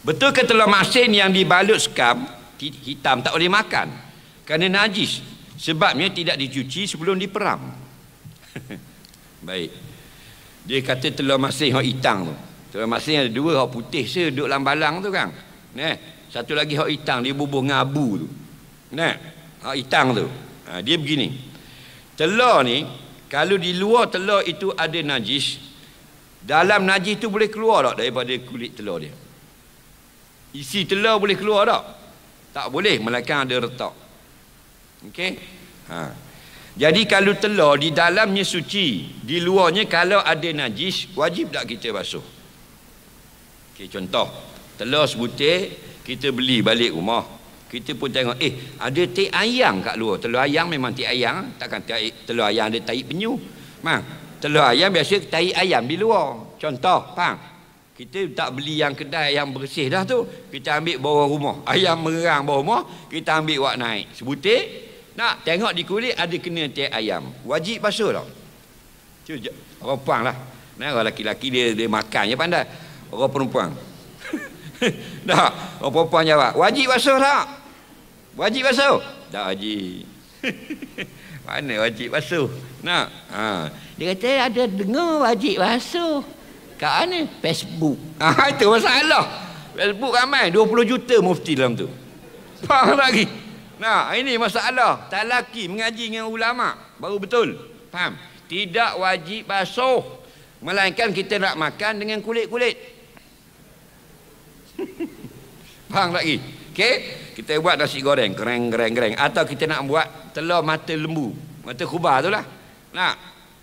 Betul ke telur masin yang dibalut sekam hitam tak boleh makan? Kerana najis. Sebabnya tidak dicuci sebelum diperam. Baik. Dia kata telur masin hak hitam tu. Telur masin ada dua hak putih se duduk lambalang tu kan. Neh, satu lagi hak hitam dia bubuh dengan abu tu. Neh, hak hitam tu. Ha, dia begini. Telur ni kalau di luar telur itu ada najis, dalam najis itu boleh keluar tak daripada kulit telur dia? isi telur boleh keluar tak? Tak boleh, melainkan ada retak. Okey? Ha. Jadi kalau telur di dalamnya suci, di luarnya kalau ada najis, wajib tak kita basuh? Okey, contoh. Telur sebutir, kita beli balik rumah. Kita pun tengok, eh, ada teh ayam kat luar. Telur ayam memang teh ayam. Takkan teh, telur ayam ada taik penyu. Mak, telur ayam biasa taik ayam di luar. Contoh, pang. Kita tak beli yang kedai yang bersih dah tu. Kita ambil bawah rumah. Ayam merang bawah rumah, kita ambil buat naik. Sebutik, nak tengok di kulit ada kena tiap ayam. Wajib basuh tau. Itu orang puan lah. Nah, orang lelaki-lelaki dia, dia makan je pandai. Orang perempuan. tak, orang perempuan jawab. Wajib basuh tak? Wajib basuh? Tak wajib. Mana wajib basuh? Nak? Ha. Dia kata ada dengar wajib basuh kat ni Facebook ah, itu masalah Facebook ramai 20 juta mufti dalam tu faham lagi nah ini masalah tak laki mengaji dengan ulama baru betul faham tidak wajib basuh melainkan kita nak makan dengan kulit-kulit faham lagi Okay? Kita buat nasi goreng, kereng, kereng, kereng. Atau kita nak buat telur mata lembu. Mata kubah tu lah. Nah.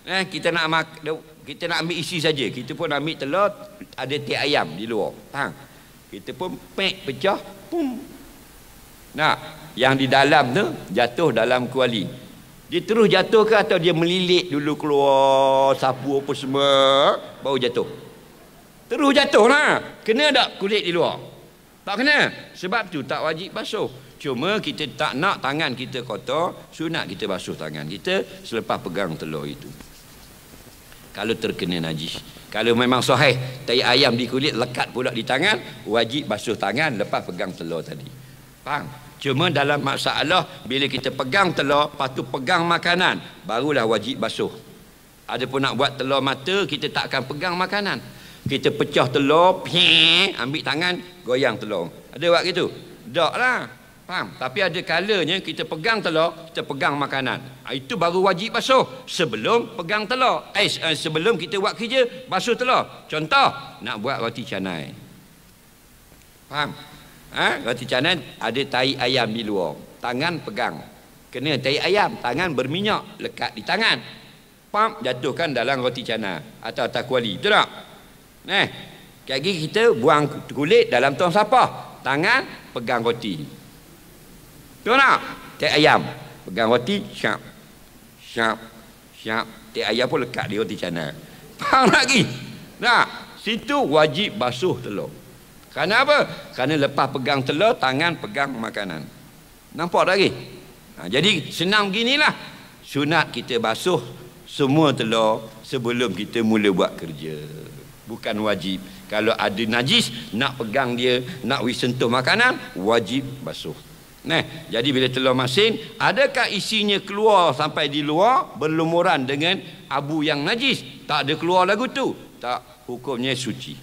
Eh, kita nak mak, kita nak ambil isi saja. Kita pun ambil telur, ada ti ayam di luar. Ha. Kita pun pek pecah, pum. Nah, yang di dalam tu jatuh dalam kuali. Dia terus jatuh ke atau dia melilit dulu keluar sapu apa semua baru jatuh. Terus jatuh lah. Kena tak kulit di luar? Tak kena. Sebab tu tak wajib basuh. Cuma kita tak nak tangan kita kotor, sunat kita basuh tangan kita selepas pegang telur itu kalau terkena najis kalau memang sahih tai ayam di kulit lekat pula di tangan wajib basuh tangan lepas pegang telur tadi faham cuma dalam masalah bila kita pegang telur lepas tu pegang makanan barulah wajib basuh adapun nak buat telur mata kita tak akan pegang makanan kita pecah telur pih, ambil tangan goyang telur ada buat gitu tak lah Faham? Tapi ada kalanya kita pegang telur, kita pegang makanan. Ah, itu baru wajib basuh. Sebelum pegang telur. Eh, eh, sebelum kita buat kerja, basuh telur. Contoh, nak buat roti canai. Faham? Ha? Roti canai ada tai ayam di luar. Tangan pegang. Kena tai ayam. Tangan berminyak. Lekat di tangan. Pam, jatuhkan dalam roti canai. Atau takwali. Betul tak? Nah, kaki kita buang kulit dalam tong sampah. Tangan pegang roti. Tu nak? Tek ayam. Pegang roti, syap. Syap. Syap. Tek ayam pun lekat di roti sana. Faham lagi? Nah, situ wajib basuh telur. Kerana apa? Kerana lepas pegang telur, tangan pegang makanan. Nampak tak lagi? Nah, jadi senang beginilah. Sunat kita basuh semua telur sebelum kita mula buat kerja. Bukan wajib. Kalau ada najis, nak pegang dia, nak wisentuh makanan, wajib basuh. Nah, jadi bila telur masin, adakah isinya keluar sampai di luar berlumuran dengan abu yang najis? Tak ada keluar lagu tu. Tak, hukumnya suci.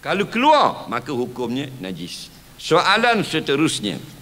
Kalau keluar, maka hukumnya najis. Soalan seterusnya.